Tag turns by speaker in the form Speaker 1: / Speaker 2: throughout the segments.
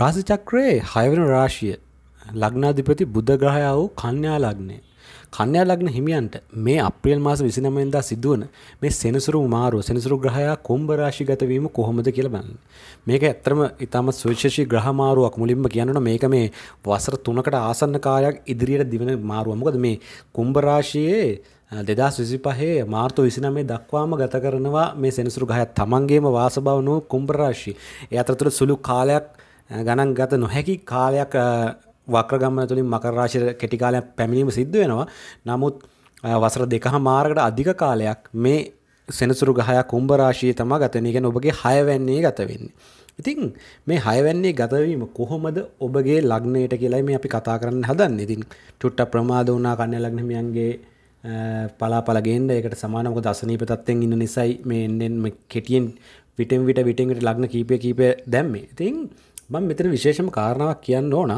Speaker 1: රාශි චක්‍රයේ 6 වෙනි රාශිය ලග්නාධිපති බුධ ග්‍රහයා වූ කන්‍යා ලග්නය. කන්‍යා ලග්න හිමියන්ට මේ අප්‍රේල් මාස 29 වෙනිදා සිදුවන මේ සෙනසුරු මාරුව සෙනසුරු ග්‍රහයා කුම්භ රාශිගත වීම කොහොමද කියලා බලන්න. මේක ඇත්තම ඊටම සුවිශේෂී ග්‍රහ මාරුවක් මුලින්ම කියනවනේ මේක මේ වසර 3කට ආසන්න කාලයක් ඉදිරියට දිවෙන මාරුව. මොකද මේ කුම්භ රාශියේ දෙදස් විසිපහේ මාර්තු විසිනමේ දක්වාම ගත කරනවා මේ සෙනසුරු ගහයත් තමන්ගේම වාසභාවනු කුම්භරාශි. ඒ අතරතුර සුළු කාලයක් ගණන් ගත නොහැකි කාලයක් වක්‍රගම්ම තුළින් මකරාශය කෙටිකාලයක් පැමිණීම සිද්ධ වෙනවා නමුත් වසර දෙකහ මාරකට අධික කාලයක් මේ සෙනසුරු ගහය කුම්භරාශී තම ගතනය ගැන ඔබගේ හයවැන්නේ ගතවෙන්නේ. ඉතින් මේ හයවැන්නේ ගතවීම කොහොමද ඔබගේ ලග්නයට කියලයි මේ අපි කතා කරන්න හදන්න ඉතින් චුට්ට ප්‍රමාද වනා කන්න ලග්නමියන්ගේ පලාපලගෙන්ට එකට සමානක දසනීප තත්වෙන් ඉන්න නිසයි මේ එන්නෙන් කෙටියෙන් විටම් විට විටෙන්ට ලග්න කීපය කීපය දැම්මේ ඉතින් මම මෙතන විශේෂම කාරණාවක් කියන්න ඕන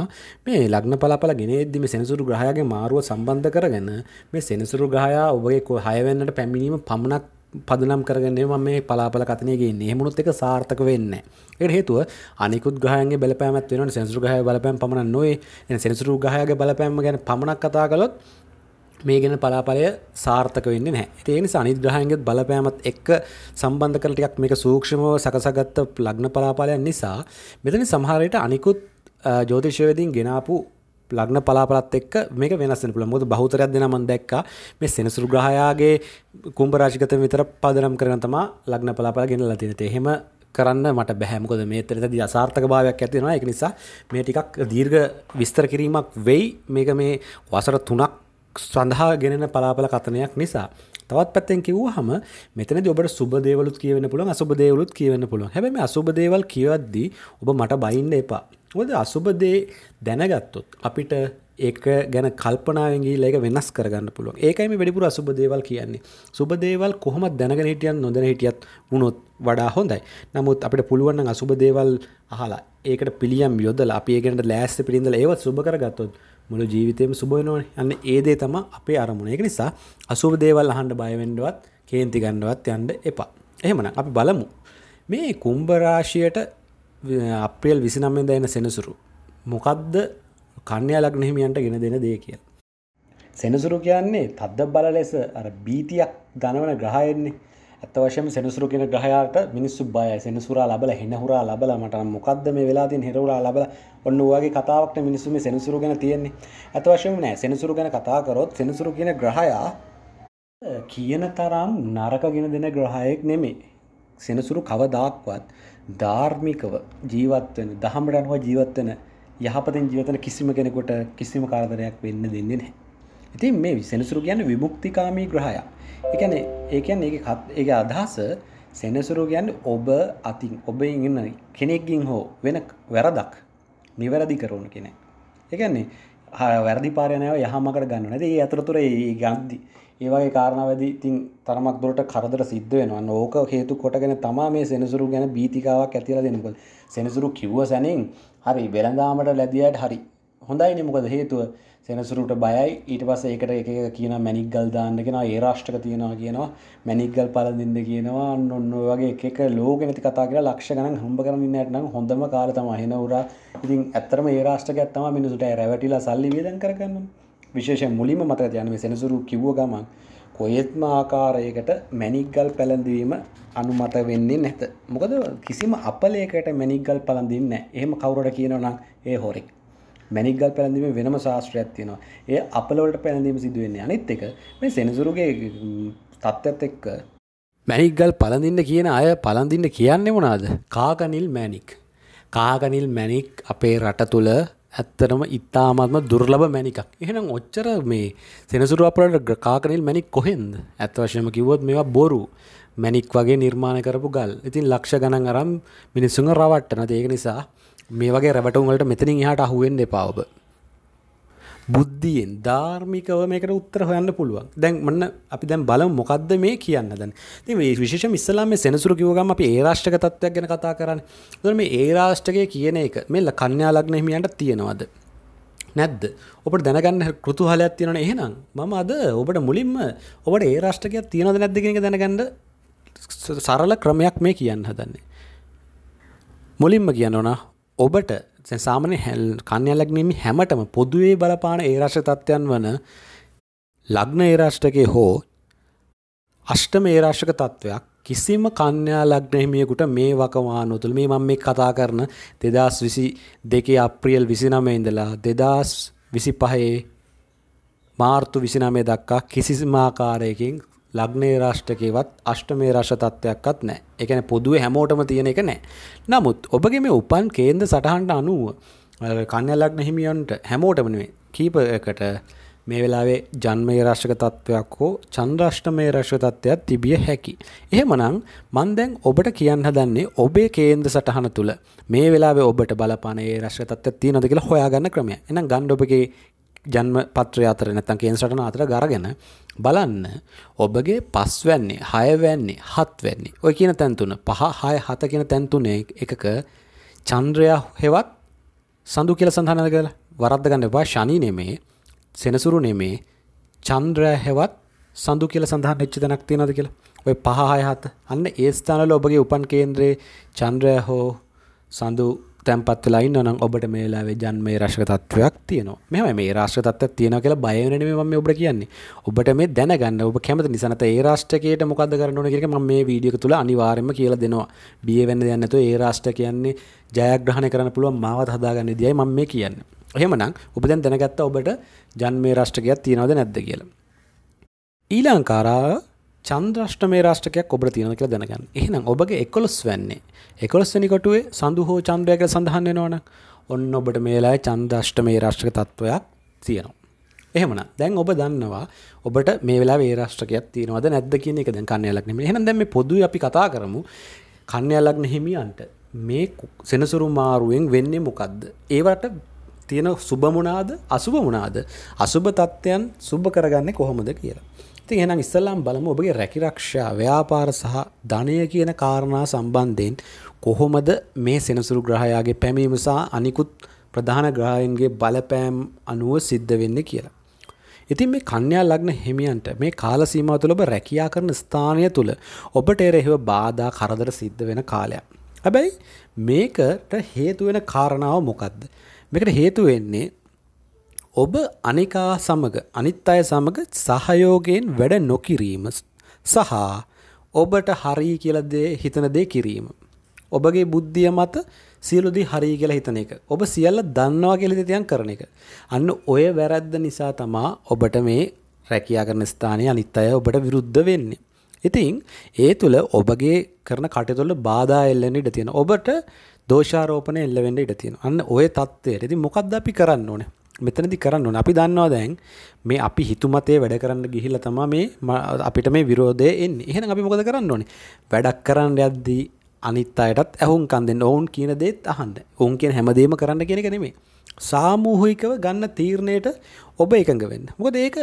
Speaker 1: මේ ලග්න පලාපල ගෙනෙද්දි මේ සෙනසුරු ග්‍රහයාගේ මාරුව සම්බන්ධ කරගෙන මේ සෙනසුරු ග්‍රහයා ඔබගේ කො 6 වෙනිදට පැමිණීම පමණක් පදනම් කරගන්නේ මම මේ පලාපල කතනේ ගේන්නේ. එහෙමනොත් ඒක සාර්ථක වෙන්නේ නැහැ. ඒකට හේතුව අනිකුත් ග්‍රහයන්ගේ බලපෑමක් වෙනවනේ සෙනසුරු ග්‍රහයාගේ බලපෑම පමණක් නොවේ. එහෙනම් සෙනසුරු ග්‍රහයාගේ බලපෑම ගැන පමණක් කතා කළොත් මේ ගැන පලාපලය සාර්ථක වෙන්න නෑ ඒනි සනිද්‍රහයන්ගේ බලපෑමත් එක්ක සම්බන්ධ කර ටිකක් මේක සූක්ෂමව සකසගත්ත ලග්න පලාපලයන් නිසා මෙතනි සමහරයට අනිකුත් ජෝතිශයවදින් ගෙනාපු ලග්න පලාපලත් එක් මේක වෙනස්සෙන පුළ මුොද බහතරයක් දෙනමන් දැක්ක මේ සෙනසුරු ග්‍රහයාගේ කුම්ඹ රාජිකත විතර පදනම් කරන තමා ලග්න පලාපල ගෙන ලතිනත එහෙම කරන්න මට බැහැමකොද මේ තරද අසාර්ථක භාවයක් ඇතිෙනවා එක නිසා මේ ටිකක් දීර්ඝ විස්තර කිරීමක් වෙයි මේක මේ වසර තුනක් සඳහා ගෙනෙන පලාපල කතනයක් නිසා තවත් පැත්තෙන් කිව්ව හම මෙතන ඔබට සුබදේවලුත් කියවන්න පුළුවන් අසුබදේවලුත් කියවන්න පුළුවන් හැබැම අසුබදේවල් කියවද්දී ඔබ මට බයින්න එපා ඔද අසුබදේ දැනගත්තොත් අපිට ඒක ගැන කල්පනාවගේල එක වෙනස් කරගන්න පුළුවන් ඒකයිම වැඩිපුර අසුබදේවල් කියන්නේ සුබදේවල් කොහොම දැනගෙන හිටියන් නොදැන හිටියත් වුණොත් වඩා හොඳයි නමුත් අපට පුළුවන් අසුබදේවල් අහලා ඒකට පිළියම් යොදල අප ඒකට ලෑස්ස පිළිඳල ඒවත් සුබ කරගත්තොත් මුළු ජීවිතයම සුබ වෙනවනේ. අන්න ඒ දේ තමයි අපේ අරමුණ. ඒක නිසා අසුබ දේවල් අහන්න බය වෙන්නවත්, කේන්ති ගන්නවත් යන්න එපා. එහෙමනම් අපි බලමු. මේ කුම්භ රාශියට අප්‍රේල් 29 වෙනිදා එන සෙනසුරු මොකද්ද කන්‍යා ලග්න හිමියන්ට ගෙන දෙන දේ කියලා. සෙනසුරු කියන්නේ තද්ද බල ලෙස අර බීතියක් දනවන ග්‍රහයෙන්නේ. ඇතවශම සෙනසුරු කෙන ග්‍රහයාට මිනිස්සු බය සෙනසුරා ලබල හෙනහුරා ලබල මට මොකක්ද මේ වෙලාතින් හෙරවුරා ලබල ඔන්න වගේ කතාවක්ට මිනිස්සුම සෙනසුරු ගැන තියෙන්නේ ඇතවශම නෑ සෙනසුරු ගැන කතාකරොත් සෙනසුරු කියන ග්‍රහයා කියන තරම් නරක ගෙන දෙන ග්‍රහයෙක් නෙමේ සෙනසුරු කවදාක්වත් ධාර්මිකව ජීවත්වන දහමට අනුව ජීවත්වන යහපතින් ජීවතන කිසිම කෙනෙකුට කිසිම කාරදරයක් වෙන්න දෙන්නේ නැහැ. ඉතින් මේ සෙනසුරු ගැන විමුක්තිකාමී ග්‍රහයා එකන ඒකන් ඒ කත් ඒ අදහස සෙනසුරු ගැන් ඔබ අතින් ඔබ ඉන්න කෙනෙක්ගින් හෝ වෙන වැරදක් නිවැරදි කරවුණු කෙනෙ එකන්නේ වැරදි පාරයනව යහමකට ගන්න නැති ඒ අතරතුර ඒ ගන්දි ඒවගේ කාරණවැදි තින් තරමක් දුරට කරදර සිද්ධ වෙනවා ඕෝක හේතු කොටගෙන තමා මේ සෙනසුරු ගැන බීතිකාවක් ඇතිල දෙනකල් සෙනසුරු කිව්ව සැනින් හරි වෙළඳාමට ලැදියට හරි හොඳයි මොකද හේතුව සෙනසුරුට බයයි ඊට පස ඒකට එක කියන මැනික්ගල් දාන්නගෙන ඒ රාෂ්ටක තියෙනවා කියනවා මැනික්ගල් පලදිින්ද කියනවා නොන්න වගේ එක ලෝගෙනති කතා කියලා ලක්ෂ ගන හම්බ කරන්න න්නන හොඳම කාලතම හෙන උරා ඉතින් ඇත්තරම ඒ රාෂ්ටක ඇත්තම මිනිසුට රැවැටිලා සල්ලි වියදන් කරන්න විශේෂ මුලිම මත යනම සෙනසුරු කිව්ව ගමන් කොයෙත්ම ආකාරයකට මැනික්ගල් පැළඳවීම අනුමත වෙන්නේ නැත මොකද කිසිම අපලේකට මැනික්ගල් පලඳින්න එහෙම කවුරට කියනවනම් ඒ හොරෙක් මැනික්ගල් පැළඳීම වෙනම ශාස්ත්‍රයක් තියෙනවා ඒ අපලවලට පැළඳීම සිදුවෙන්නේ අනිත් එක මේ සෙනසුරුගේ තත්ත්වත් එක්ක මැනික්ගල් පලඳින්න කියන අය පලඳින්න කියන්නේ වනාද කාගනිල් මැනික් කාගනිල් මැනික් අපේ රට තුළ ඇත්තටම ඉතාමත්ම දුර්ලබ මැනිකක් එහෙනම් ඔච්චර මේ සෙනසුරු අපට කාකනිල් මැනික් කොහෙන්ද ඇත් වශයම කිවොත් මේවා බොරු මැනික් වගේ නිර්මාණ කරපු ගල් ඉතින් ලක්ෂ ගණන් අරම් මිනිස්සුන් රවට්ටන ඒක නිසා මේ වගේ රැවටුන්වලට මෙතනින් එහාට අහුවෙන්න එපා ඔබ. බුද්ධියෙන් ධාර්මිකව මේකට උත්තර හොයන්න පුළුවන්. දැන් මන්න අපි දැන් බලමු මොකද්ද මේ කියන්න දැන්. ඉතින් මේ විශේෂයෙන්ම ඉස්ලාම් මේ සෙනසුරු කිව්ව ගමන් අපි ඒ රාෂ්ට්‍රක තත්ත්වයක් ගැන කතා කරන්නේ. ඒතකොට මේ ඒ රාෂ්ට්‍රකය කියන එක මේ කන්‍යා ලග්න හිමියන්ට තියෙනවද? නැද්ද? ඔබට දැනගන්න කෘතුහලයක් තියෙනවනේ එහෙනම්. මම අද ඔබට මුලින්ම ඔබට ඒ රාෂ්ට්‍රකයක් තියෙනවද නැද්ද කියන එක දැනගන්න සරල ක්‍රමයක් මේ කියන්න හදන්නේ. මුලින්ම කියනවා ඔබට සාමන හැල් කන්‍යලක්නීම හැමටම පොදුවේ බලපාන ඒ රශ තත්ත්යන් වන ලග්න ඒරාෂ්ටකය හෝ අෂ්ටම ඒරාශ්ක තත්ත්වයක් කිසිම කන්‍යා ලග්නහිමියකුට මේ වකවානොතුළ මේ මම මේ කතා කරන දෙදස් විසි දෙකේ අප්‍රියල් විසිනම ඉඳලා දෙදස් විසි පහයේ මාර්තු විසිනමය දක්කා කිසිසිමාකාරයකින් ලග්නේ රාෂ්ටකේවත් අෂ්ටමේ රාශ තත්වයක්වත් නැහැ. ඒ කියන්නේ පොදුවේ හැමෝටම තියෙන එක නැහැ. නමුත් ඔබගේ මේ උපන් කේන්ද්‍ර සටහනට අනුව කන්‍යා ලග්න හිමියන්ට හැමෝටම නෙමෙයි කීපයකට මේ වෙලාවේ ජන්මයේ රාශක තත්වයක් හෝ චන්ද්‍රාෂ්ටමයේ රාශක තත්වයක් තිබිය හැකි. එහෙමනම් මම දැන් ඔබට කියන්න හදන්නේ ඔබේ කේන්ද්‍ර සටහන තුල මේ වෙලාවේ ඔබට බලපාන ඒ රාශක තත්වයක් තියෙනවද කියලා හොයාගන්න ක්‍රමය. එහෙනම් ගන්න ඔබගේ ජන්ම පත්‍රය අතර නැත්තන් කියන සටන අතර ගරගෙන බලන්න ඔබගේ පස්වැන්නේ හයවැන්නේ හත්වැන්නේ ඔය කියන තැන්තුන පහ හය හත කියෙන තැන්තුනේ එකක චන්ද්‍රයා හෙවත් සඳු කියල සඳහනද කළ වරද්දගන්න එපා ශනී නෙමේ සෙනසුරු නෙමේ චන්ද්‍රය හෙවත් සඳු කියල සඳහන් එච්ච දැනක් තියෙනද කියලා ඔය පහහය හත අන්න ඒ ස්ථානල ඔබගේ උපන් කේන්ද්‍රයේ චන්ද්‍රය හෝ සඳු තැන්පත් වෙලා ඉන්නවනම් ඔබට මේ වෙලාවේ ජන්මයේ රාශක තත්වයක් තියෙනවා. මෙහෙම මේ රාශක තත්වයක් තියෙනවා කියලා බය වෙන නෙමෙයි මම මේ ඔබට කියන්නේ. ඔබට මේ දැනගන්න ඔබ කැමති නිසා නැත්නම් ඒ රාෂ්ට්‍රකයට මොකද්ද කරන්න ඕන කියන එක මම මේ වීඩියෝ එක තුල අනිවාර්යයෙන්ම කියලා දෙනවා. බිය වෙන්න දෙයක් නැතුව ඒ රාෂ්ට්‍ර කියන්නේ ජයග්‍රහණය කරන්න පුළුවන් මාවත හදාගන්න විදියයි මම මේ කියන්නේ. එහෙමනම් ඔබ දැන් දැනගත්තා ඔබට ජන්මයේ රාෂ්ට්‍රකයක් තියෙනවද නැද්ද කියලා. ඊළං කාරා චන්ද්‍රෂ්ටමේ රාෂ්ට්‍රකයක් ඔබට තියෙනවා කියලා දැනගන්න. එහෙනම් ඔබගේ 11 වෙන්නේ එකොළොස්වැනි කොටුවේ සඳු හෝ චන්ද්‍රය කියලා සඳහන් වෙනවනම් ඔන්න ඔබට මේ වෙලාවේ චන්ද්‍රාෂ්ටමේ රාෂ්ටක තත්වයක් තියෙනවා. එහෙමනම් දැන් ඔබ දන්නවා ඔබට මේ වෙලාවේ ඒ රාෂ්ටකයක් තියෙනවද නැද්ද කියන එක දැන් කන්‍යලක් නෙමෙයි. එහෙනම් දැන් මේ පොදුයි අපි කතා කරමු කන්‍යලක් නෙහිමියන්ට මේ සෙනසුරු මාරුවෙන් වෙන්නේ මොකද්ද? ඒවට තියෙන සුබ මොනාද අසුබ මොනාද අසුබ තත්ත්වයන් සුබ කරගන්නේ කොහොමද කියලා. ඉතින් එහෙනම් ඉස්සල්ලාම් බලමු ඔබගේ රැකිරක්ෂා ව්‍යාපාර සහ ධනය කියන කාරණා සම්බන්ධයෙන් කොහොමද මේ සෙනසුරු ග්‍රහයාගේ පැමීම සහ අනිකුත් ප්‍රධාන ග්‍රහයන්ගේ බලපෑම් අනුව සිද්ධ වෙන්නේ කියලා. ඉතින් මේ කන්‍යා ලග්න හිමියන්ට මේ කාල සීමාව තුළ ඔබ රැකියා කරන ස්ථානය තුළ ඔබට එරෙහිව බාධා කරදර සිද්ධ වෙන කාලයක්. හැබැයි මේකට හේතු වෙන කාරණාව මොකද්ද? මේකට හේතු වෙන්නේ ඔබ අනිකා සමග අනිත් අය සමග සහයෝගයෙන් වැඩ නොකිරීම සහ ඔබට හරි කියලා දේ හිතන දේ කිරීම. ඔබගේ බුද්ධිය මත සියලුදී හරි කියලා හිතන එක. ඔබ සියල්ල දන්නවා කියලා හිතයන් කරන එක. අන්න ඔය වැරද්ද නිසා තමා ඔබට මේ රැකියා කරන ස්ථානයේ අනිත් අය ඔබට විරුද්ධ වෙන්නේ. ඉතින් ඒ තුළ ඔබගේ කරන කටයුතුවල බාධා එල්ලෙන්න ඉඩ තියෙනවා. ඔබට දෝෂාරෝපණ එල්ල වෙන්න ඉඩ තියෙනවා. අන්න ওই தත්ත්වයට. ඉතින් මොකද්ද අපි කරන්න ඕනේ? මෙතනදි කරන්න ඕනේ. අපි දන්නවා දැන් මේ අපි හිතුමතේ වැඩ කරන්න ගිහිල්ලා තමයි මේ අපිට මේ විරෝධය එන්නේ. එහෙනම් අපි මොකද කරන්න ඕනේ? වැඩක් කරන්න යද්දී අනිත් අයටත් ඇහුන්කන් දෙන්න ඔවුන් කියන දේත් අහන්න ඔවුන් කියෙන් හැමදේම කරන්න කියෙනෙ නෙමේ සාමූහහිකව ගන්න තීරණයට ඔබ එකඟ වෙන්න මොකද ඒක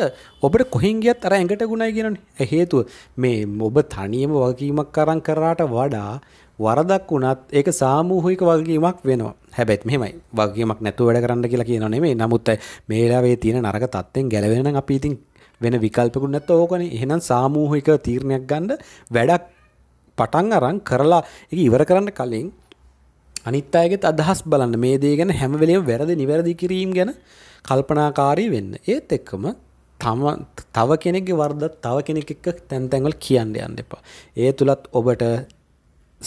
Speaker 1: ඔබට කොහින්ගියත් අර ඇඟට ගුණයි කියනන හේතුව මේ ඔබ තනියම වගකීමක් කරන් කරාට වඩා වරදක් වුණත් ඒක සාමූහහික වගකීමක් වෙනවා හැබැත් මෙමයි වගේීමක් නැතු වැඩ කරන්න කියලා කියන නෙමේ නමුත් මේලාවේ තියෙන නරක තත්වෙන් ගැලවෙන අපිඉතින් වෙන විකල්පකුන් නැත්ත ඕකන එහෙනම් සාමූහික තීරණයක් ගන්න වැඩක් පටන් අරන් කරලා එක ඉවර කරන්න කලින් අනිත් අයගෙත් අදහස් බලන්න මේ දේ ගැන හැමවෙලේම වැරදි නිවැරදි කිරීම ගැන කල්පනාකාරී වෙන්න. ඒත් එක්කම තම තව කෙනෙක්ගේ වර්ධ තව කෙනෙක් එක්ක තැන් තැන්වල කියන්න යන්න එපා. ඒ තුලත් ඔබට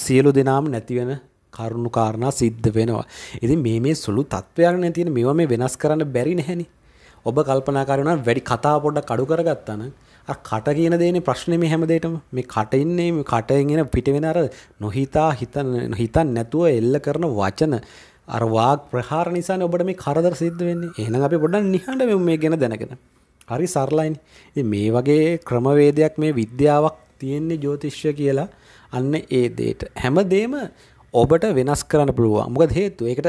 Speaker 1: සියලු දෙනාම නැති වෙන කරුණු කාරණා සිද්ධ වෙනවා. ඉතින් මේ මේ සුළු තත්ත්වයක් නේ තියෙන මේවා මේ වෙනස් කරන්න බැරි නැහෙනි. ඔබ කල්පනා කරනවා වැඩි කතා පොඩ්ඩක් අඩු කරගත්තා නම් කට කියන දේනේ ප්‍රශ්නේ මේ හැමදේටම මේ කට ඉන්නේ මේ කටෙන් එන පිට වෙන අර නොහිතා හිතන හිතන් නැතුව එල්ල කරන වචන අර වාග් ප්‍රහාර නිසානේ ඔබට මේ කරදර සිද්ධ වෙන්නේ. එහෙනම් අපි පොඩ්ඩක් නිහඬ මේ ගැන දැනගෙන. හරි සරලයිනේ. ඉතින් මේ වගේ ක්‍රමවේදයක් මේ විද්‍යාවක් තියෙන්නේ ජ්‍යොතිෂ්‍ය කියලා. අන්න ඒ දෙයට හැමදේම ඔබට වෙනස් කරන්න පුළුවන්. මොකද හේතුව ඒකට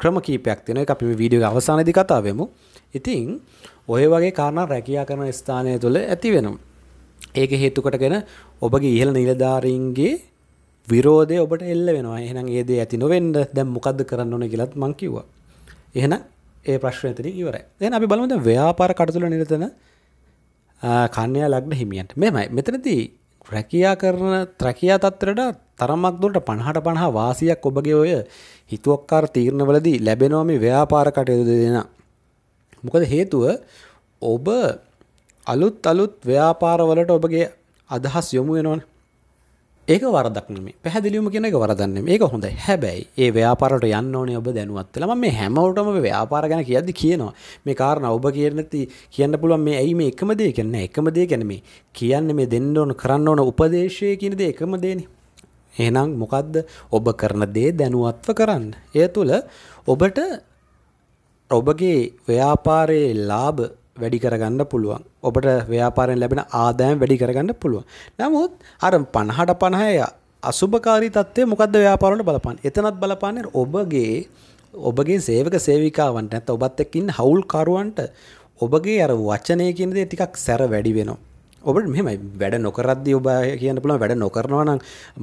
Speaker 1: ක්‍රම කීපයක් තියෙනවා. ඒක අපි මේ වීඩියෝ එක අවසානයේදී කතා වෙමු. ඉතින් ඔය වගේ කාරණා රැකියා කරන ස්ථානය තුළ ඇති වෙනවා. ඒක හේතුකටගෙන ඔබගේ ඉහළ නිලධාරීන්ගේ විරෝධය ඔබට එල්ල වෙනවා. එහෙනම් ඒ දේ ඇති නොවෙන්න දැන් මොකද්ද කරන්න ඕන කියලාත් මං කිව්වා. එහෙනම් ඒ ප්‍රශ්නේ එතනින් ඉවරයි. එහෙනම් අපි බලමු දැන් ව්‍යාපාර කටයුතු නිරතන කන්‍යා ලග්න හිමියන්ට. මෙහෙමයි. මෙතනදී රැකියා කරන රැකියා තත්ත්වයට තරමක් දුරට 50ට 50 වාසියක් ඔබගේ ඔය හිතුවක්කාර තීරණවලදී ලැබෙනවා මේ ව්‍යාපාර කටයුතු දෙනා. මොකද හේතුව ඔබ අලුත් අලුත් ව්‍යාපාරවලට ඔබගේ අදහස් යොමු වෙනවන ඒක වරදක්නේ පැදිලිම කෙනෙක වරදන්න ඒක හොඳ හැබැයි ඒ ව්‍යාපාරට යන්න ඕනේ ඔබ දැනුවත්වෙලම මේ හැමෝටම ව්‍යාපාර ගැන කියද්දි කියනවා මේ කාරණ ඔබ කියනති කියන්න පුළුවන් මේ ඇයි මේ එකම දේ කියන්න එකම දේ ගැන මේ කියන්න මේ දෙන්න ඕන කරන්න ඕන උපදේශය කියනද එකම දේනේ එහෙනම් මොකද්ද ඔබ කරන දේ දැනුවත්ව කරන්න. ඒ තුළ ඔබට ඔබගේ ව්‍යාපාරයේ ලාභ වැඩි කරගන්න පුළුවන් ඔබට ව්‍යාපාරෙන් ලැබෙන ආදායම් වැඩි කරගන්න පුළුවන් නමුත් අර පණහට පණහය අසුභකාරී තත්ත්වය මොකද ව්‍යාපාරවල බලපාන එතනත් බලපාන්නේ ඔබගේ ඔබගේ සේවක සේවිකාවන්ට නැත්නම් ඔබත් එක්ක ඉන්න හවුල්කරුවන්ට ඔබගේ අර වචනය කියන දේ ටිකක් සැර වැඩි වෙනවා ඔබට මෙම වැඩ නොකරද ඔබ කියන පුළ වැඩ නොකරනවන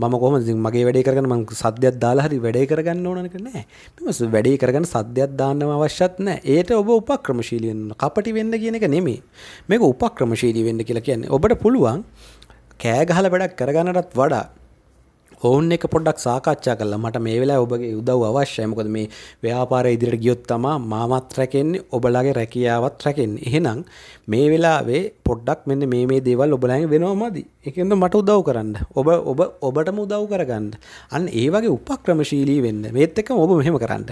Speaker 1: ම කොම මගේ වැඩ කරගන්න මං සද්‍යයක් දාලා හරි වැඩේ කරගන්න ඕනක නෑ මෙමස වැඩේ කරගන්න සද්‍යයක් දාන්නම අවශ්‍යත් නෑ ඒයට ඔබ උපක්‍රමශීලියන්න කපටි වෙන්න කියන එක නෙමේ මේක උපක්‍රමශීලී වෙන්න කියලා කියන්නේ ඔබට පුළුවන් කෑගහල වැඩක් කරගන්නටත් වඩා ඔවුන් එක පොඩ්ඩක් සාකච්ඡා කළා මට මේ වෙලාවේ ඔබගේ උදව් අවශ්‍යයි මොකද මේ ව්‍යාපාරය ඉදිරියට ගියොත් තමයි මාමත් රැකෙන්නේ ඔබලාගේ රැකියාවත් රැකෙන්නේ එහෙනම් මේ වෙලාවේ පොඩ්ඩක් මෙන්න මේ මේ දේවල් ඔබලාගෙන් වෙනවමදි ඒකෙන්ද මට උදව් කරන්න ඔබ ඔබ ඔබටම උදව් කරගන්න අන්න ඒ වගේ උපක්‍රමශීලී වෙන්න මේත් එක්කම ඔබ මෙහෙම කරන්න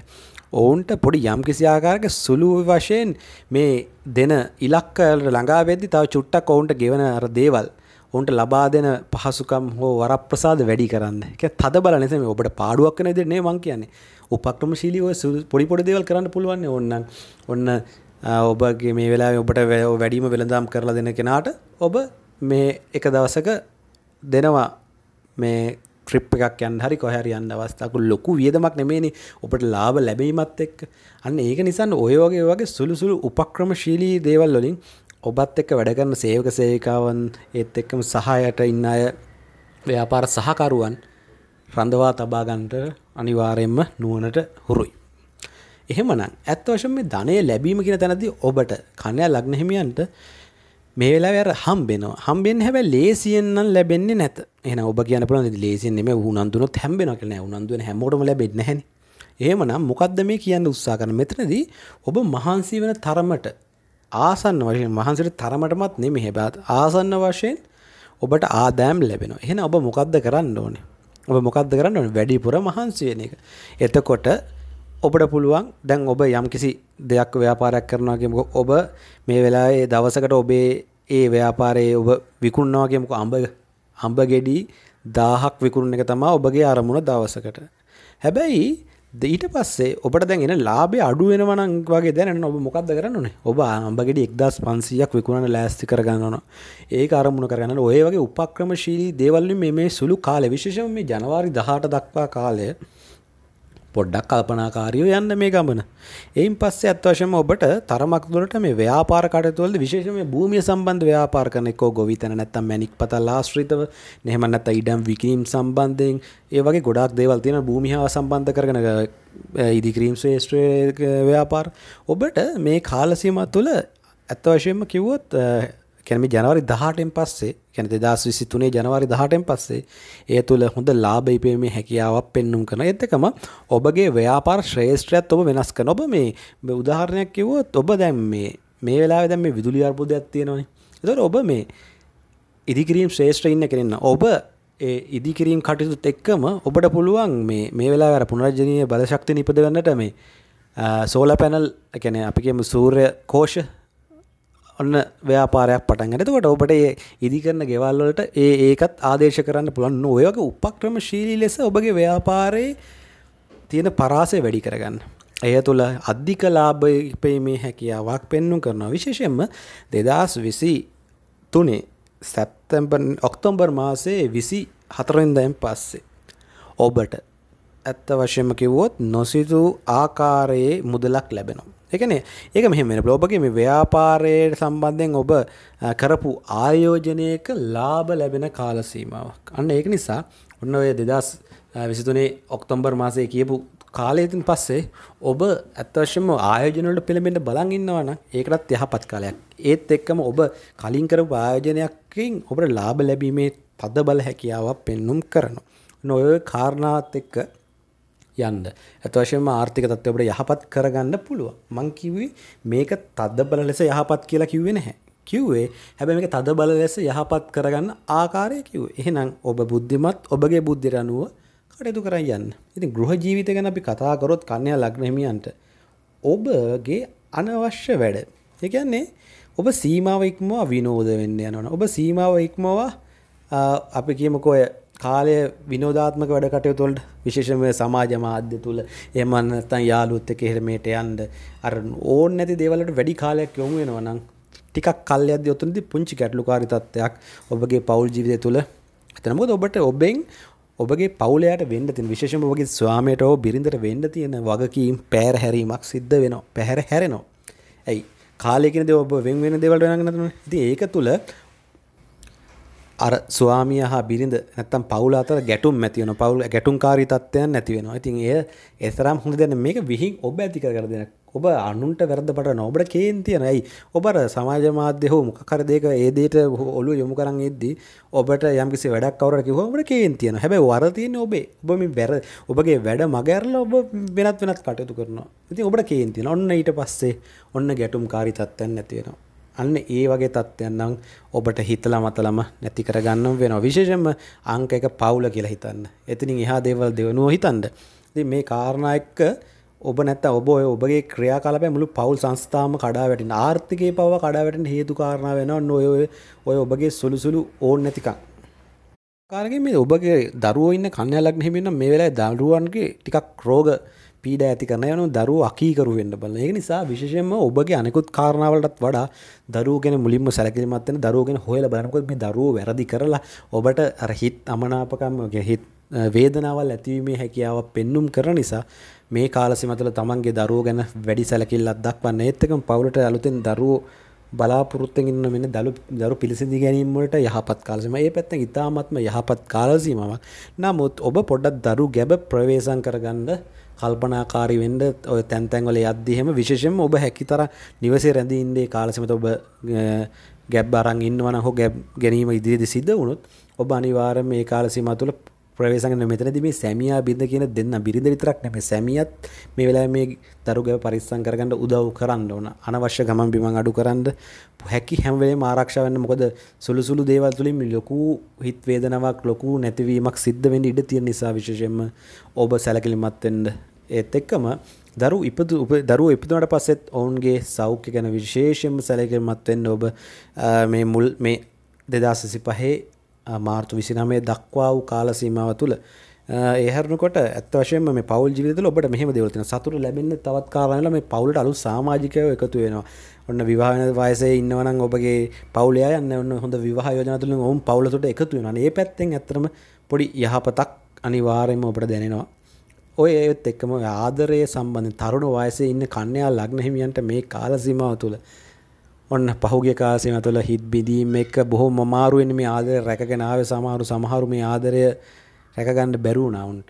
Speaker 1: ඔවුන්ට පොඩි යම් කිසි ආකාරයක සුළු වශයෙන් මේ දෙන ඉලක්කවලට ළඟා වෙද්දි තව චුට්ටක් ඔවුන්ට ගෙවන අර දේවල් ඔන්ට ලබා දෙන පහසුකම් හෝ වරප්‍රසාද වැඩි කරන්න එක තද බල නිසම ඔබට පාඩුවක් කන දෙන්නේ මං කියන්නේ උපක්‍රම ශීලිව පොඩිපොඩ දෙවල් කරන්න පුළුවන් ඔන්න ඔන්න ඔබගේ මේ වෙලා ඔබට වැඩීම වෙළඳම් කරලා දෙන කෙනාට ඔබ මේ එක දවසක දෙනවා මේ ්‍රිප් එකක් යන් හරි කොහැරි යන්න අවස්ථාකු ලොකු වියදමක් නෙමේනි ඔබට ලාබ ලැබීමත් එක් අන්න ඒක නිසන් ඔයෝගේ වගේ සුළුසුළු උපක්‍රම ශීලී දේවල් වලින් ඔබත් එක්ක වැඩ කරන සේවක සේවිකාවන් ඒත් එක්කම සහායට ඉන්න අය ව්‍යාපාර සහකරුවන් රඳවා තබා ගන්නට අනිවාර්යයෙන්ම නුවණට හුරුයි. එහෙමනම් ඇත්ත වශයෙන්ම මේ ධනය ලැබීම කියන තැනදී ඔබට කන්‍යා ලග්න හිමියන්ට මේ වෙලාවේ අර හම්බෙනවා. හම්බෙන්නේ හැබැයි ලේසියෙන් නම් ලැබෙන්නේ නැත. එහෙනම් ඔබ කියන්න පුළුවන් ලේසියෙන් නෙමෙයි උනන්දුනොත් හම්බෙනවා කියලා නෑ. උනන්දු වෙන හැමෝටම ලැබෙන්නේ නැහනේ. එහෙමනම් මොකද්ද මේ කියන්න උත්සාහ කරන මෙතනදී ඔබ මහන්සි වෙන තරමට ආසන්න වශයෙන් වහන්සේට තරමටමත් නෙමෙයි හැබැයි ආසන්න වශයෙන් ඔබට ආදායම් ලැබෙනවා. එහෙනම් ඔබ මොකද්ද කරන්න ඕනේ? ඔබ මොකද්ද කරන්න ඕනේ? වැඩිපුර මහන්සි වෙන එක. එතකොට ඔබට පුළුවන් දැන් ඔබ යම්කිසි දෙයක් ව්‍යාපාරයක් කරනවා කියමුකෝ ඔබ මේ වෙලාවේ දවසකට ඔබේ ඒ ව්‍යාපාරයේ ඔබ විකුණනවා කියමුකෝ අඹ අඹ ගෙඩි 1000ක් විකුණන එක තමයි ඔබගේ අරමුණ දවසකට. හැබැයි ඊට පස්සේ ඔබට දැන් ලාබේ අඩුවෙනවන වගේ දැන ඔබ මොකක්ද කරන්නන ඔබ අම්ඹගෙට එක්දස් පන්සියක් විකුණන ලෑස්ති කරගන්නන ඒ අරමුණ කරන්න ඔය වගේ උපක්‍රමශීලී දේවල්ලි මේ සුළු කාලය විශේෂම මේ ජනවාරි දහට දක්වා කාලය පොඩ්ඩක් කල්පනාකාරියෝ යන්න මේ ගමන. එයින් පස්සේ අත්වශම ඔබට තරමක් දුරට මේ ව්‍යාපාර කටයුතුවලද විශේෂම භූමිය සම්බන්ධ ව්‍යාපාර කරන එක්කෝ ගොවිතැන නැත්තම් මැණික් පතල් ආශ්‍රිතව එහෙම නැත්නම් ඉඩම් විකිණීම් සම්බන්ධයෙන් ඒ වගේ ගොඩාක් දේවල් තියෙන භූමිහාව සම්බන්ධ කරගෙන ඉදිකිරීම් ශ්‍රේෂ්ඨ ව්‍යාපාර ඔබට මේ කාල සීමාව තුළ ඇත්ත වශයෙන්ම කිව්වොත් කැනම ජනවරි දහටෙන් පස්සේ කැන දෙදස් විසි තුනේ ජනවරි දහටෙන් පස්සේ ඒ තුළ හොඳ ලාබයිපීමේ හැකියාවක් පෙන්නුම් කරන එතකම ඔබගේ ව්‍යාපාර ශ්‍රේෂ්ත්‍රයත් ඔබ වෙනස් කන ඔබ මේ උදාහරණයක් කිව්වොත් ඔබ දැන් මේ මේ වෙලා දැම් මේ විදුලි අර්බුදයක් තියෙනවනි එතට ඔබ මේ ඉදිකිරීම් ශ්‍රේෂ්ත්‍ර ඉන්න කරන්න ඔබ ඒ ඉදිකිරීම් කටයුතුත් එක්කම ඔබට පුළුවන් මේ මේ වෙලා වැර පුනර්ජනය බලශක්ති නිපද වන්නට මේ සෝල පැනල් එකැන අපිගේම සූර්ය කෝෂ ඔන්න ව්‍යාපාරයක් පටන්ගට කොට ඔබට ඒ ඉදිකරන ගෙවල්වලට ඒ ඒකත් ආදේශ කරන්න පුළන් ඔයගේ උපක්‍රම ශීලී ලෙස ඔබගේ ව්‍යාපාරයේ තියෙන පරාසය වැඩි කරගන්න. එය තුළ අධික ලාභපීමේ හැකියාවක් පෙන්නුම් කරනවා විශේෂෙන්ම දෙදස් විසි තුනේ සැත්තැම්බ ඔක්තොම්බර් මාසේ විසි හතරෙන්දැම් පස්සේ. ඔබට ඇත්ත වශයම කිව්වොත් නොසිතු ආකාරයේ මුදලක් ලැබෙනවා. එකනේ ඒක මෙහම වෙන ලෝබගේ මේ ව්‍යාපාරයට සම්බන්ධයෙන් ඔබ කරපු ආයෝජනයක ලාබ ලැබෙන කාලසීමාවක් අන්න ඒක නිසා ඔන්න ඔය දෙදස් විසිතුනේ ඔක්තොම්බර් මාසය කියපු කාලයතින් පස්සේ ඔබ ඇත්වශම ආයෝජනට පිළමෙන්ට බලන් ඉන්නවන ඒකටත් යහපත් කාලයක් ඒත් එක්කම ඔබ කලින් කර ආයෝජනයක්කින් ඔබට ලාබ ලැබීමේ පද බල හැකියාවක් පෙන්නුම් කරන. නොය කාරණාවත් එක්ක යන්න ඇත වශයෙන්ම ආර්ථික තත්ත්වයට යහපත් කරගන්න පුළුවන් මං කිව්වේ මේක තද බල ලෙස යහපත් කියලා කිව්වේ නැහැ කිව්වේ හැබැ මේක තද බල ලෙස යහපත් කරගන්න ආකාරය කිව් එහෙනම් ඔබ බුද්ධිමත් ඔබගේ බුද්ධිර අනුව කටයුතු කරයි යන්න ඉතින් ගෘහ ජීවිත ගැන අපි කතාකරොත් කන්‍යා ලග්නහිමියන්ට ඔබගේ අනවශ්‍ය වැඩ එකන්නේ ඔබ සීමාව ඉක්මවා විනෝද වෙන්න යනවන ඔබ සීමාව ඉක්මවා අපි කියමකෝය කාලය විනෝධාත්මක වැඩ කටයුතුවලට විශේෂම සමාජ මාධ්‍ය තුළ එමන්නත්තන් යාලුත්ත කෙහෙරමට යන්ඩ අර ඕන් නැති දේවලට වැඩි කාලයක් යොමු වෙනවනම් ටිකක් කල්යද යොතුනදි පුංචි ගැටලුකාරි තත්වයක් ඔබගේ පවුල් ජීවිතය තුළ එතනමුද ඔබට ඔබෙන් ඔබගේ පවුලයට වෙන්න තින් විශේෂම ඔබගේ ස්වාමයට ඕ බිරිඳට වෙන්න තියෙන වගකීම් පෑර හැරීමක් සිද්ධ වෙනවා පැහැර හැරෙනවා ඇයි කාලයකනද ඔබ වෙන් වෙන දෙවල්ට නගනතුන ඉති ඒක තුළ අර ස්වාමිය හා බිරිඳ නැත්තම් පවුල අතර ගැටුම් ඇති වෙනවා. පවුල ගැටුම්කාරී තත්ත්වයන් නැති වෙනවා. ඉතින් ඒ ඒතරම් හොඳ දෙයක් මේක විහිං ඔබ ඇති කරගෙන දෙන ඔබ අනුන්ට වැරද පටන ඔබට කේන්ති යන ඇයි ඔබ සමාජ මාධ්‍ය හෝ මොකක් හරි දෙයක ඒ දෙයට ඔළුව යොමු කරන් ඉද්දී ඔබට යම්කිසි වැඩක් කවුරුහරි කිව්වොත් ඔබට කේන්ති යනවා හැබැයි වර තියෙන්නේ ඔබේ ඔබ මේ වැර ඔබගේ වැඩ මගහැරලා ඔබ වෙනත් වෙනත් කටයුතු කරනවා ඉතින් ඔබට කේන්ති යනවා ඔන්න ඊට පස්සේ ඔන්න ගැටුම්කාරී තත්ත්වයන් නැති වෙනවා අන්න ඒ වගේ තත්ත්වයන් නම් ඔබට හිතලා මතලම නැති කරගන්නම වෙනවා විශේෂයෙන්ම අංක එක පවුල කියලා හිතන්න. එතනින් එහා දේවල් දෙවනුව හිතන්න. ඉතින් මේ කාරණා එක්ක ඔබ නැත්තම් ඔබ ඔය ඔබගේ ක්‍රියාකලාපය මුළු පවුල් සංස්ථාවම කඩා වැටෙන ආර්ථිකයේ පව කඩා වැටෙන හේතු කාරණා වෙනවා ඔය ඔය ඔබගේ සුළු සුළු ඕන් නැතිකම්. කාරණේ මේ ඔබගේ දරුවෝ ඉන්න කන්‍යා ලග්න හිමිනම් මේ වෙලාවේ දරුවන්ගේ ටිකක් රෝග පීඩ ඇති කරන යනු දරු අකීකරු වෙන්න බල ඒ නිසා විශෂයෙන්ම ඔබගේ අනෙකුත් කාරණාවලටත් වඩා දරුවගෙන මුලින්ම සැලකිලිමත්වෙන දරුවගෙන හොයල බලනකොත් මේ දරුව වැරදි කරලා ඔබට අරහිත් අමනාපකම්ගේ හිත් වේදනාවල් ඇතිවීමේ හැකියාව පෙන්නුම් කර නිසා මේ කාලසිමතල තමන්ගේ දරුව ගැන වැඩි සැලකිල්ලත් දක්වන්න ඒත්තකම පවුලට අලුතෙන් දරුවෝ බලාපොරොත්තෙන් ඉන්න මෙන්න දළු දරු පිළිසිදි ගැනීමට යහපත් කාලසීම ඒ පැත්තෙන් ඉතාමත්ම යහපත් කාලසීමමක් නමුත් ඔබ පොඩ්ඩක් දරු ගැබ ප්‍රවේශන් කරගන්න කල්පනාකාරී වෙන්ඩ ඔය තැන්තැන්වල අදදිහෙම විශෂෙන් ඔබ හැකි තර නිවසේ රැඳීන්දේ කාලසමත ඔබ ගැබ් අරන් ඉන්නවන හෝ ගැබ් ගැනීම ඉදිරිදි සිද්ධ වුණුත් ඔබ අනිවාර මේ කාලසිම තුළ ප්‍රවේශගන මෙතනද මේ සැමියා බිඳ කියන දෙන්න බිරිඳ විතරක් නැම සැමියත් මේ වෙලා මේ දරුගැ පරිස්සං කරගන්න උදව් කරන්න ඕන අනවශ්‍ය ගමන් බිමන් අඩු කරන්න හැකි හැමවෙලේ ආරක්ෂා වෙන්න මොකද සුළු සුළු දේවල් තුලින් ලොකු හිත් වේදනාවක් ලොකු නැතිවීමක් සිද්ධ වෙන්න ඉඩ තියෙන නිසා විශේෂයෙන්ම ඔබ සැලකිලිමත් වෙන්න ඒත් එක්කම දරු ඉපදු දරුව ඉපදුනට පස්සෙත් ඔවුන්ගේ සෞඛ්‍ය ගැන විශේෂයෙන්ම සැලකිලිමත් වෙන්න ඔබ මේ මුල් මේ 2025 මාර්තු විසිනමය දක්වා වූ කාල සීමාව තුළ ඒහරනකොට ඇත්වශයෙන් මේ පවල් ජීවිතල ඔබට මෙහම දෙවලතින සතුර ලැබෙන තවත් කාරණල මේ පවුලට අලු සාමාජිකය එකතු වෙනවා ඔන්න විවාහන වයසේ ඉන්නවනම් ඔබගේ පවුලයා යන්න ඔන්න හොඳ විවාහයෝජන තුළින් ඔවුන් පවුලතුට එකතු වෙන ඒ පැත්තෙන් ඇතරම පොඩි යහපතක් අනිවාරයම ඔබට දැනෙනවා ඔය ඒත් එක්කම ආදරය සම්බන්ධ තරුණ වයසේ ඉන්න කන්නයා ලග්නහිමියන්ට මේ කාලසිමාව තුළ ඔන්න පහුගේ කාසිම තුළ හිත් බිඳීම එක්ක බොහෝ මමාරුවෙන් මේ ආදරය රැකගෙන ආවේ සමහරු සමහරු මේ ආදරය රැකගන්න බැරි වුණා උන්ට.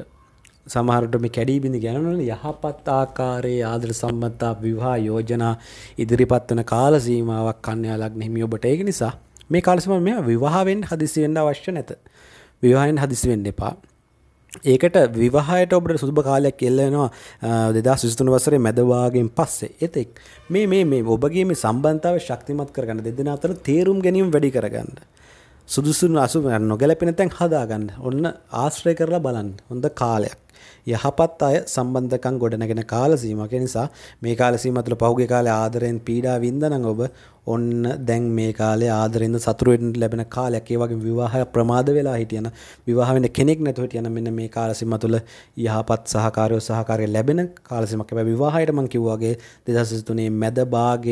Speaker 1: සමහරට මේ කැඩී බිඳ ගැනනවන යහපත් ආකාරයේ ආදර සම්බන්ධතා විවාහ යෝජනා ඉදිරිපත් වන කාල සීමාවක් කන්‍යා ලග්න හිමි ඔබට ඒක නිසා මේ කාලසම මේ විවාහ වෙන්න හදිසි වෙන්න අවශ්‍ය නැත. විවාහයෙන් හදිසි වෙන්න එපා. ඒකට විවාහයට ඔබට සුබ කාලයක් කෙල්ලෙනවා දෙදා සිිතුන වසරේ මැදවාගෙන් පස්සේ එතෙක් මේ මේ මේ ඔබගේ මේ සම්බන්ධාව ශක්තිමත් කරගන්න දෙදෙන අතර තේරුම් ගැනීම වැඩි කරගන්න සුදුසුන් අසු නොගැලපෙන තැන් හදාගන්න ඔන්න ආශ්‍රය කරලා බලන්න හොඳ කාලයක් යහපත් අය සම්බන්ධකම් ගොඩනගෙන කාල සීමාවක් නිසා මේ කාල සීමාව තුළ පහුගිය කාලේ ආදරෙන් පීඩා වින්දනම් ඔබ ඔන්න දැන් මේ කාලේ ආදරෙන්ද සතුරු වෙන්න ලැබෙන කාලයක් ඒ වගේ විවාහය ප්‍රමාද වෙලා හිටියන විවාහ වෙන්න කෙනෙක් නැතුව හිටියන මෙන්න මේ කාල සීමාව තුළ යහපත් සහකාරයෝ සහකාරය ලැබෙන කාල සීමාවක් හැබැයි විවාහයට මම කිව්වා වගේ 2023 මැද භාගය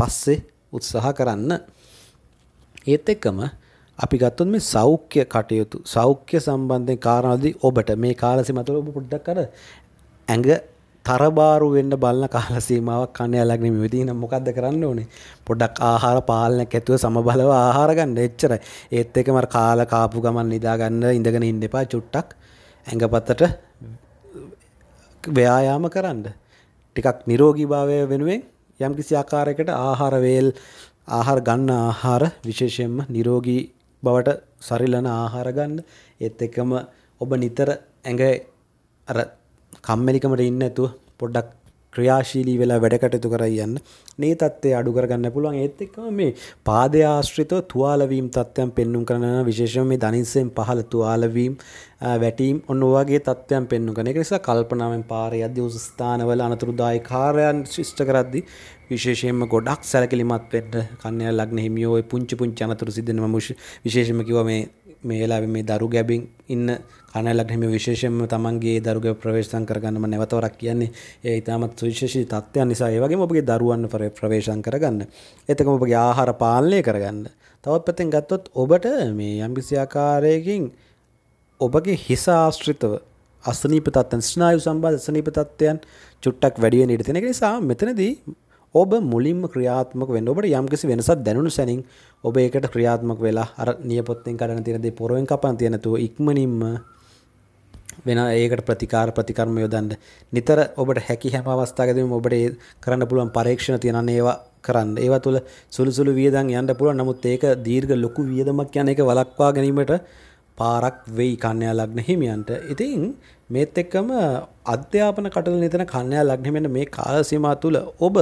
Speaker 1: පස්සේ උත්සාහ කරන්න ඒත් එක්කම අපි ගත්තොත් මේ සෞඛ්‍ය කටයුතු සෞඛ්‍ය සම්බන්ධයෙන් කාරණාදී ඔබට මේ කාලසීමාව තුළ ඔබ පොඩ්ඩක් අර ඇඟ තරබාරු වෙන්න බලන කාලසීමාවක් කන්නේ අලගෙන මේ විදිහ නම් මොකද්ද කරන්න ඕනේ පොඩ්ඩක් ආහාර පාලනයක් ඇතුව සමබලව ආහාර ගන්න එච්චරයි ඒත් එක්කම අර කාලා කාපු ගමන් නිදා ගන්න ඉඳගෙන ඉන්න එපා චුට්ටක් ඇඟපතට ව්‍යායාම කරන්න ටිකක් නිරෝගී භාවය වෙනුවෙන් යම් කිසි ආකාරයකට ආහාර වේල් ආහාර ගන්න ආහාර විශේෂයෙන්ම නිරෝගී බවට සරිලන ආහාර ගන්න ඒත් එක්කම ඔබ නිතර ඇඟ අර කම්මැලිකමට ඉන්න ඇතුව පොඩ්ඩක් ක්‍රියාශීලී වෙලා වැඩකටයුතු කරයි යන්න මේ தත්ත්වය අඩු කරගන්න පුළුවන් ඒත් එක්කම මේ පාදය ආශ්‍රිතව තුවාලවීම් තත්ත්වයන් පෙන්눔 කරන විශේෂයෙන්ම මේ ධනිස්සෙන් පහළ තුවාලවීම් වැටීම් ඔන්න ඔයගේ තත්ත්වයන් පෙන්වු කරන එක නිසා කල්පනාවෙන් පාරේ යද්දී උස ස්ථානවල අනතුරුදායී කාර්යයන් ශිෂ්ට කරද්දී විශේෂයෙන්ම ගොඩක් සැලකිලිමත් වෙන්න කන්‍යා ලග්න හිමියෝ ওই පුංචි පුංචි අනතුරු සිදෙන මම විශේෂයෙන්ම කිව්වා මේ මේ වෙලාව මේ දරු ගැබින් ඉන්න කනලට හිම විශේෂයෙන්ම තමන්ගේ දරුගේ ප්‍රවේශම් කරගන්නම නැවතවරක් කියන්නේ ඒ ඉතාමත් සුවිශේෂී තත්ත්වයන් නිසා ඒ වගේම ඔබගේ දරුවන් ප්‍රවේශම් කරගන්න. එතකම ඔබගේ ආහාර පාලනය කරගන්න. තවත් පැත්තෙන් ගත්තොත් ඔබට මේ යම්කිසි ආකාරයකින් ඔබගේ හිස ආශ්‍රිතව අසනීප තත්ත්වයන් ස්නායු සම්බන්ධ අසනීප තත්ත්වයන් චුට්ටක් වැඩි වෙන ඉඩ තියෙන නිසා මෙතනදී ඔබ මුලින්ම ක්‍රියාත්මක වෙන්න ඔබට යම්කිසි වෙනසක් දැනුණු සැනින් ඔබ ඒකට ක්‍රියාත්මක වෙලා අර නියපොත්තෙන් කඩන තියෙන දේ පොරවෙන් කපන තියෙන තුව ඉක්මනින්ම වෙන ඒකට ප්‍රතිකාර ප්‍රතිකර්ම යොදන්න නිතර ඔබට හැකි හැම අවස්ථාවකදීම ඔබට ඒ කරන්න පුළුවන් පරීක්ෂණ තියෙනන ඒවා කරන්න ඒවා තුළ සුළු සුළු වියදම් යන්න පුළුවන් නමුත් ඒක දීර්ඝ ලොකු වියදමක් යන එක වළක්වා ගැනීමට පාරක් වෙයි කන්‍යා ලග්න හිමියන්ට. ඉතින් මේත් එක්කම අධ්‍යාපන කටයුතු නිතර කන්‍යා ලග්න හිමියන්ට මේ කාල සීමා තුළ ඔබ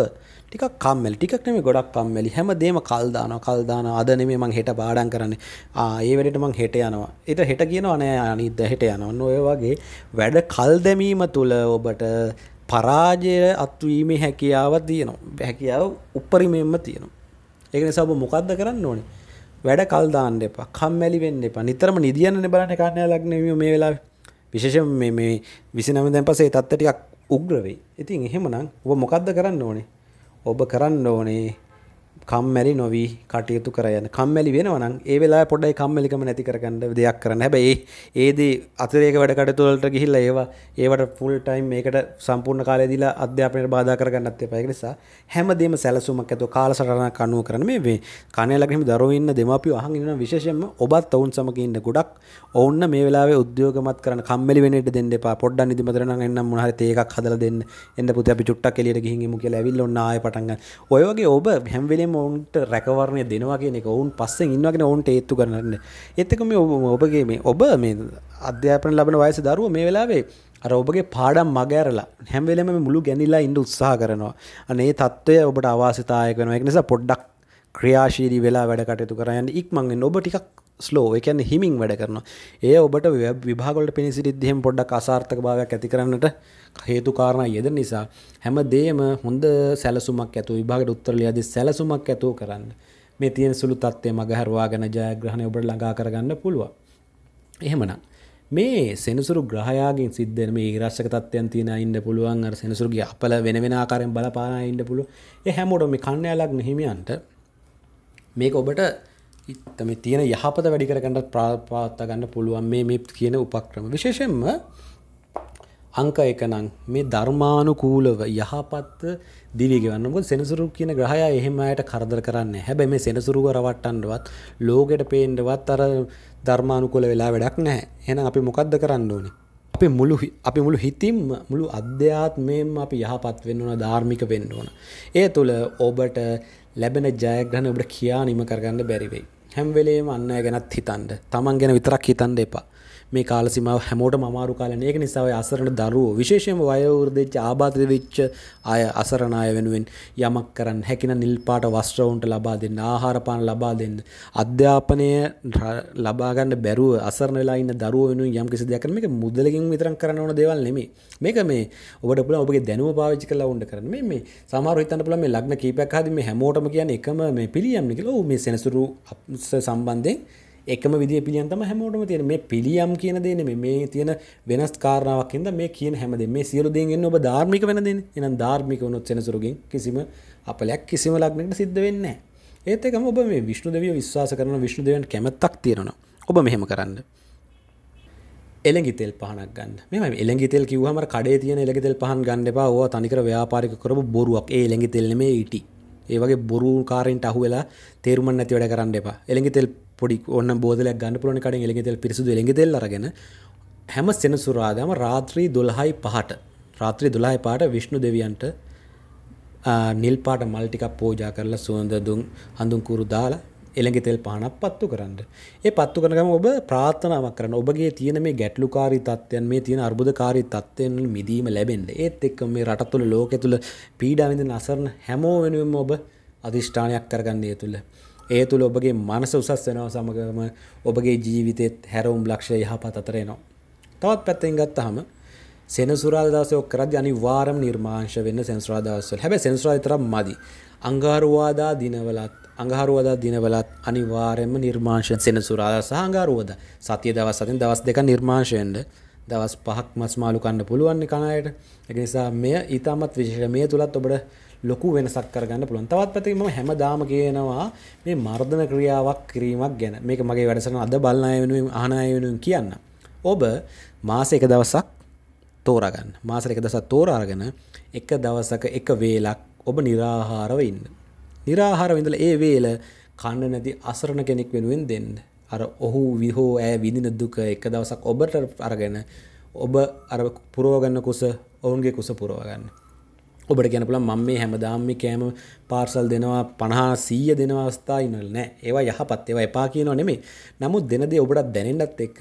Speaker 1: ටිකක් කම්මැලි ටිකක් නෙමෙයි ගොඩක් කම්මැලි හැමදේම කල් දානවා කල් දානවා අද නෙමෙයි මං හෙට පාඩම් කරන්නේ ආ ඒ වෙලෙට මං හෙට යනවා ඊට හෙට කියනවා නෑ අනිද්ද හෙට යනවා ඔන්න ඔය වගේ වැඩ කල් දැමීම තුළ ඔබට පරාජය අත්වීමේ හැකියාවක් තියෙනවා හැකියාව උපරිමයෙන්ම තියෙනවා ඒක නිසා ඔබ මොකද්ද කරන්න ඕනේ වැඩ කල් දාන්න එපා කම්මැලි වෙන්න එපා නිතරම නිදියන්න බලන්න කාරණය ලක්නම මේ වෙලා විශේෂ මේ විසිනම දැන් පසේ තත්තටයක් උග්‍රවෙයි ඉතින් එහෙමනම් ඔබ මොකක්ද කරන්න ඕනේ ඔබ කරන්න ඕනේ කම්මැලි නොවී කටයුතු කරයන කම්මැලි වෙනවනම් ඒ වෙලා පොඩ්ඩයි කම්මැලිකම නැති කරගන්න දෙයක් කරන්න හැබැයි ඒදී අතරේක වැඩ කටතුවලට ගිහිල්ලා ඒවා ඒවට ෆුල් ටයිම් මේකට සම්පූර්ණ කාලය දීලා අධ්‍යාපනයට බාධා කරගන්නත් එපා ඒක නිසා හැමදේම සැලසුමක් ඇතුව කාලසටහනක් අනුව කරන මේ මේ කණේ ළඟම දරුවෝ ඉන්න දෙමාපියෝ අහන් ඉන්න විශේෂයෙන්ම ඔබත් ඔවුන් සමග ඉන්න ගොඩක් ඔවුන්න මේ වෙලාවේ උද්‍යෝගමත් කරන්න කම්මැලි වෙන ඉඩ දෙන්න එපා පොඩ්ඩක් නිදිමතට නම් එන්න මොන හරි තේ එකක් හදලා දෙන්න එන්න පුතේ අපි චුට්ටක් එළියට ගිහින් එමු කියලා ඇවිල්ලා ඔන්න ආයෙ පටන් ගන්න ඔය වගේ ඔබ හැම වෙලේම පලේම ඔවුන්ට රැකවරණය දෙනවා කියෙනෙක ඔවුන් පස්සෙන් ඉන්නගෙන ඔවුන්ට ඒත්තු කරන්න එත්තකම ඔබගේ මේ ඔබ මේ අධ්‍යාපන ලබන වයස දරුව මේ වෙලාවේ අර ඔබගේ පාඩම් මගෑරලා හැම්වෙලම මුළු ගැනිලා ඉන්ඩ උත්සා කරනවා අනේ තත්ත්වය ඔබට අවාසිතායකන එක නිසා පොඩ්ඩක් ක්‍රියාශීරී වෙලා වැඩ කටයුතු කරයන්න ඉක්මන්ගෙන් ඔබ ටිකක් ස්ලෝ එකන් හිමින් වැඩ කරන ඒ ඔබට විභාගොලට පිණිසිරිද්දහෙම පොඩ්ඩක් අසාර්ථක භාවයක් ඇති කරන්නට හේතු කාරණ යෙද නිසා හැම දේම හොඳ සැලසුමක් ඇතු විභාගට උත්තරලිය අදි සැලසුමක් ඇතුව කරන්න මේ තියෙන සුළු තත්ත්වය මගහරවා ගැන ජයග්‍රහණය ඔබට ළඟා කරගන්න පුළුවන් එහෙමනම් මේ සෙනසුරු ග්‍රහයාගෙන් සිද්ධන මේ රශ්ක තත්වයන් තියෙන ඉන්න පුළුවන් අර සෙනසුරුගේ අපල වෙන වෙන ආකාරයෙන් බලපාන ඉන්න පුළුවන් ඒ හැමෝටම මේ කණ්ණයාලක් හිමියන්ට මේක ඔබට තම තියෙන යහපත වැඩි කරගන්නට ප්‍රාපාත්ත ගන්න පුළුවන් මේ මේ කියන උපක්‍රම විශේෂෙන්ම අංක එක නම් මේ ධර්මානුකූලව යහපත් දිවිගෙවන්න මොකද සෙනසුරු කියන ග්‍රහයා එහෙම අයට කරදර කරන්නේ හැබැයි මේ සෙනසුරුව රවට්ටන්නවත් ලෝකෙට පේන්නවත් අර ධර්මානුකූල වෙලා වැඩක් නැහැ එහෙනම් අපි මොකද්ද කරන්න ඕනේ අපි මුළු අපි මුළු හිතින්ම මුළු අධ්‍යාත්මයෙන්ම අපි යහපත් වෙන්න ඕන ධාර්මික වෙන්න ඕන ඒ තුළ ඔබට ලැබෙන ජයග්‍රහණ ඔබට කියා නිම කරගන්න බැරි වෙයි හැම්වෙලේම අන්න ගැනත් හිතන්ඩ තමන් ගැන විතරක් හිතන්ඩ එපා මේ කාලසිමාව හැමෝටම අමාරු කාලන ඒක නිසා ඔය අසරණ දරුවෝ විශේෂයෙන්ම වයෝවෘද්ධ ආබාධිත වෙච්ච අය අසරණ අය වෙනුවෙන් යමක් කරන්න හැකින නිල් පාට වස්ත්‍ර උන්ට ලබා දෙන්න ආහාර පාන ලබා දෙන්න අධ්‍යාපනය ලබා ගන්න බැරුව අසරණ වෙලා ඉන්න දරුවෝ වෙනුවෙන් යම් කිසි දෙයක් කරන මේක මුදලකින් විතරක් කරන්න ඕන දේවල් නෙමෙයි මේක මේ ඔබට පුළුවන් ඔබගේ දැනුම පාවිච්චි කරලා වුණ කරන්න මේ මේ සමහරව හිතන්න පුළුවන් මේ ලග්න කීපයක් ආදී මේ හැමෝටම කියන්නේ එකම මේ පිළියම් නේ කියලා. ඔව් මේ සෙනසුරු සම්බන්ධයෙන් එකම විදි පිළියන්තම හැමෝටම තියෙන මේ පිළියම් කියන දෙන මේ තියෙන වෙනස් කාරණාවක්ද මේ කියන හැමද මේ සියලුදයෙන් ඔබ ධර්මික වෙනද එනම් ධර්මික වනොත් සෙනසුරගින් කිසිම අපලයක් කිසිම ලක්නට සිද්ධ වෙන්න ඒතකම ඔබ මේ විශ්ණු දෙවිය විශ්වාස කරන විශ්ණු දෙවන් කැමත්තක් තියෙනවා ඔබ මෙහෙම කරන්න එළගිතෙල් පහනක් ගන්න මෙම එළගිතෙල් කිවහම කඩේ තියෙන එළගිතෙල් පහන් ගන්න එපා ඕ තනිකර ව්‍යාපාරික කරපු බොරුවක් ඒ එළගිතෙල්ලම ඊට ඒවගේ බොරු කාරෙන්ට අහු වෙලා තේරුමන් නැති වැඩ කරන්න එපා එළගිතෙල් පොඩි ඔන්න බෝදල ගන්න පුලන කඩින් එළගෙතෙල් පිරිසුදු එළගෙතෙල් අරගෙන හැම සෙනසුරාදාම රාත්‍රී 12යි 5ට රාත්‍රී 12යි 5ට විෂ්ණු දෙවියන්ට නිල් පාට මල් ටිකක් පූජා කරලා සුවඳ දුම් හඳුන් කුරු දාලා එළඟ තෙල් පහනක් පත්තු කරන්න. ඒ පත්තු කරන ගම ඔබ ප්‍රාර්ථනාවක් කරන ඔබගේ තියෙන මේ ගැටලුකාරී තත්ත්වයන් මේ තියෙන අර්බුදකාරී තත්ත්වයන් මිදීම ලැබෙන්න. ඒත් එක්ක මේ රට තුල ලෝකෙ තුල පීඩා විඳින අසරණ හැමෝ වෙනුවෙන්ම ඔබ අදිෂ්ඨානයක් කරගන්න ඒ තුල. ඒ තුළ ඔබගේ මනස උසස් වෙනව සමගම ඔබගේ ජීවිතෙත් හැරවුම් ලක්ෂය යහපත් අතරේනවා. තවත් පැත්තෙන් ගත්තහම සෙනසුරාදාසය කරද අනි වාරම් නිර්මාංශ වෙන්න සෙන්ස්රාදාසල් හැබැ සෙන්ස්රාධ තරම් මදි. අංගාරුවාදා දිනවලත් අඟහරුවදා දිනවලත් අනිවාරෙන්ම නිර්මාංශයෙන් සෙනසුරාදා සහංගාරුවද සතිය දවස් සතින් දවස් දෙක නිර්මාංශයෙන්ට දවස් පහක් මස් මාළු කන්න පුළුවන් කණයට එක නිසා මෙය ඉතාමත් විශේෂ මේ තුළත් ඔබට ලොකු වෙනසක් කරගන්න පුළුවන් තවත් පැතිම හැම දාම කියනවා මේ මර්ධන ක්‍රියාවක් කිරීමක් ගැන මේක මගේ වැඩසන අද බලන්නය වෙනුවෙන් ආනාය වෙනුවෙන් කියන්න ඔබ මාස එක දවසක් තෝරගන්න මාසර එක දසත් තෝරාගෙන එක දවසක එක වේලක් ඔබ නිරාහාරව ඉන්න නිරාහාරවිඳල ඒ වේල කන්න නැති අසරණ කෙනෙක් වෙනුවෙන් දෙන්න අර ඔහු විහෝ ඇය විඳින දුක එක දවසක් ඔබට අරගෙන ඔබ අර පුරෝගන්න කුස ඔවුන්ගේ කුස පුරෝගන්න ඔබට ගැනපුල මම මේ හැමදාම්මි කෑම පාර්සල් දෙනවා පණහා සීය දෙන අවස්ථා ඉන්නල් නෑ ඒවා යහපත් ඒවා එපා කියනවා නෙමේ නමුත් දෙනදේ ඔබටත් දැනෙන්ටත් එක්ක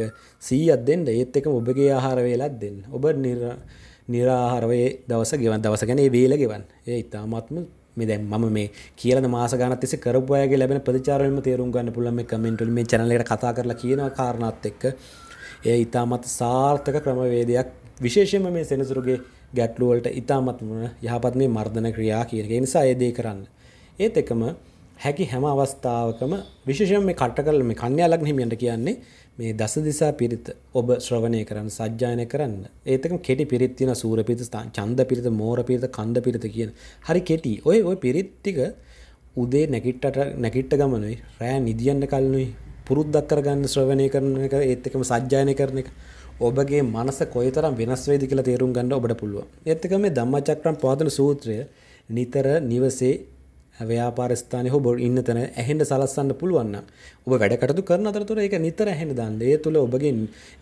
Speaker 1: සීයත් දෙන්න ඒත් එක ඔබගේ ආහාර වේලත් දෙන්න ඔබ නිරාහාරවේ දවස ගෙවන් දවස ගැන වේල ගෙවන් ඒ ඉතාමත්ම මේ දැන් මම මේ කියලා මාස ගණන් තිස්සේ කරපු අයගේ ලැබෙන ප්‍රතිචාරවලින්ම තේරුම් ගන්න පුළුවන් මේ කමෙන්ට් වලින් මේ channel එකට කතා කරලා කියන කාරණාත් එක්ක ඒ ඉතාමත් සාර්ථක ක්‍රමවේදයක් විශේෂම මේ සෙනසුරුගේ ගැටලුවලට ඉතාමත්ම යහපත් මේ මර්ධන ක්‍රියා කියන නිසා ඒදේ කරන්න. ඒත් එකම හැකි හැම අවස්ථාවකම විශෂම මේ කට කරල මේ කන්‍යාලක් හිමියන්ට කියන්නේ මේ දස දිසා පිරිත ඔබ ශ්‍රවණය කරන්න සජ්ජායන කරන්න ඒතක කෙටි පිරිත්තින සූර පිරිත චන්ද පිරිත මෝර පිරිත කන්ද පිරිත කියන හරි කෙටි ඔය ඔය පිරිත්තික උදේ නැකිට්ට නැකිට්ට ගමනුයි රෑ නිදියන්න කල්නුයි පුරුද්දක් කරගන්න ශ්‍රවණය කරන එක ඒත් එකම සජ්ජායන කරන එක ඔබගේ මනස කොයිතරම් වෙනස් වෙයිද කියලා තේරුම් ගන්න ඔබට පුළුවන්. ඒත් එක මේ ධම්මචක්‍රම් පවත්වන සූත්‍රය නිතර නිවසේ ව්‍යාපාර ස්ථානයේ හෝ ඉන්න තැන ඇහෙන්න සලස්සන්න පුළුවන් නම් ඔබ වැඩ කටයුතු කරන අතරතුර ඒක නිතර ඇහෙන්න දාන්න. ඒ තුළ ඔබගේ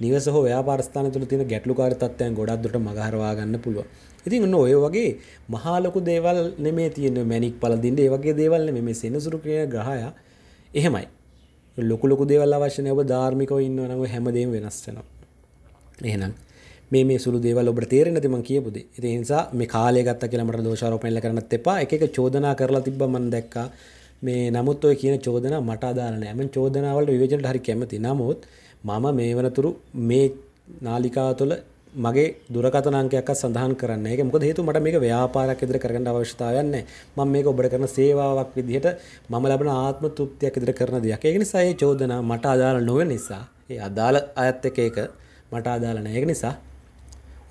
Speaker 1: නිවස හෝ ව්‍යාපාර ස්ථානය තුළ තියෙන ගැටලුකාරී තත්ත්වයන් ගොඩක් දුරට මගහරවා ගන්න පුළුවන්. ඉතින් ඔන්න ඔය වගේ මහා ලොකු දේවල් නෙමේ තියෙන මැණික් පළඳින්න ඒ වගේ දේවල් නෙමේ මේ සෙනසුරු ක්‍රියා ග්‍රහය. එහෙමයි. ලොකු ලොකු දේවල් අවශ්‍ය නැහැ ඔබ ධාර්මිකව ඉන්නවනම් හැමදේම වෙනස් වෙනවා. එහෙනම් මේ මේ සුළු දේවල් ඔබට තේරෙන්නේ නැති මං කියපු දේ. ඉතින් ඒ නිසා මේ කාලය ගත්තා කියලා මට දෝෂාරෝපණය කරන්නත් එපා. එක එක චෝදනා කරලා තිබ්බා මම දැක්කා. මේ නමුත් ඔය කියන චෝදනා මට අදාළ නෑ. මම චෝදනා වලට විවේචනට හරි කැමති. නමුත් මම මේ වෙනතුරු මේ නාලිකාව තුළ මගේ දුරකථන අංකයක්වත් සඳහන් කරන්න. ඒක මොකද හේතුව මට මේක ව්‍යාපාරයක් ඉදිරියට කරගන්න අවශ්‍යතාවයක් නැහැ. මම මේක ඔබට කරන සේවාවක් විදිහට මම ලබන ආත්ම තෘප්තියක් ඉදිරියට කරන දෙයක්. ඒක නිසා මේ චෝදනා මට අදාළ නොවන නිසා ඒ අදාළ අයත් එක්ක ඒක මට අදාළ නැහැ. ඒක නිසා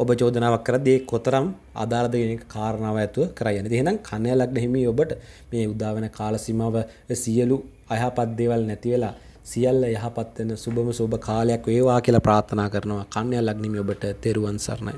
Speaker 1: ඔබ චෝදනාවක් කරද්දී ඒ කොතරම් අදාළද කියන එක කාරණාව ඇතුව කරයි යන්නේ. එහෙනම් කන්‍යාලග්න හිමි ඔබට මේ උදා වෙන කාල සීමාව සියලු අයහපත් දේවල් නැති වෙලා සියල්ල යහපත් වෙන සුබම සුබ කාලයක් වේවා කියලා ප්‍රාර්ථනා කරනවා. කන්‍යාලග්න හිමි ඔබට තෙරුවන් සරණයි.